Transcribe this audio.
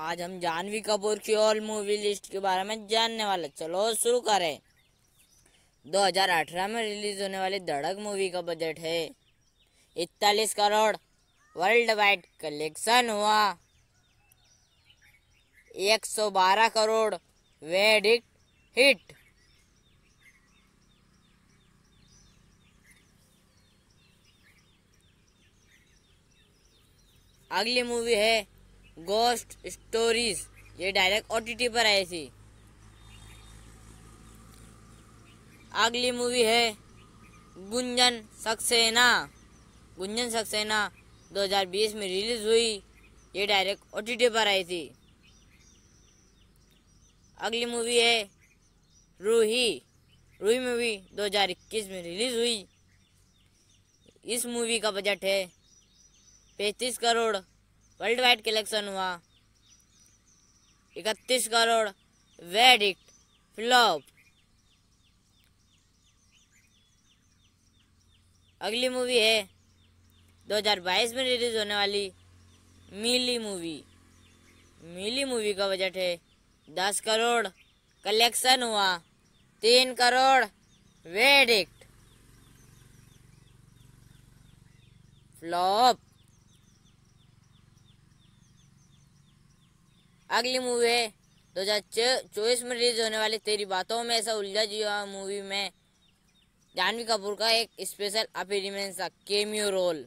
आज हम जानवी कपूर की ऑल मूवी लिस्ट के बारे में जानने वाले चलो शुरू करें 2018 में रिलीज होने वाली धड़क मूवी का बजट है इकतालीस करोड़ वर्ल्ड वाइड कलेक्शन हुआ 112 करोड़ वेडिक हिट अगली मूवी है गोस्ट स्टोरीज ये डायरेक्ट ओ टी टी पर आई थी अगली मूवी है गुंजन सक्सेना गुंजन सक्सेना 2020 में रिलीज हुई ये डायरेक्ट ओ टी टी पर आई थी अगली मूवी है रूही रूही मूवी 2021 में रिलीज हुई इस मूवी का बजट है पैंतीस करोड़ वर्ल्ड वाइड कलेक्शन हुआ इकतीस करोड़ वेडिक्ट फ्लॉप अगली मूवी है 2022 में रिलीज होने वाली मिली मूवी मिली मूवी का बजट है दस करोड़ कलेक्शन हुआ तीन करोड़ वेडिक्ट फ्लॉप अगली मूवी है दो हजार चौबीस में रिलीज होने वाली तेरी बातों में ऐसा उलझा जिया मूवी में जानवी कपूर का एक स्पेशल अपीयरेंस था केमियो रोल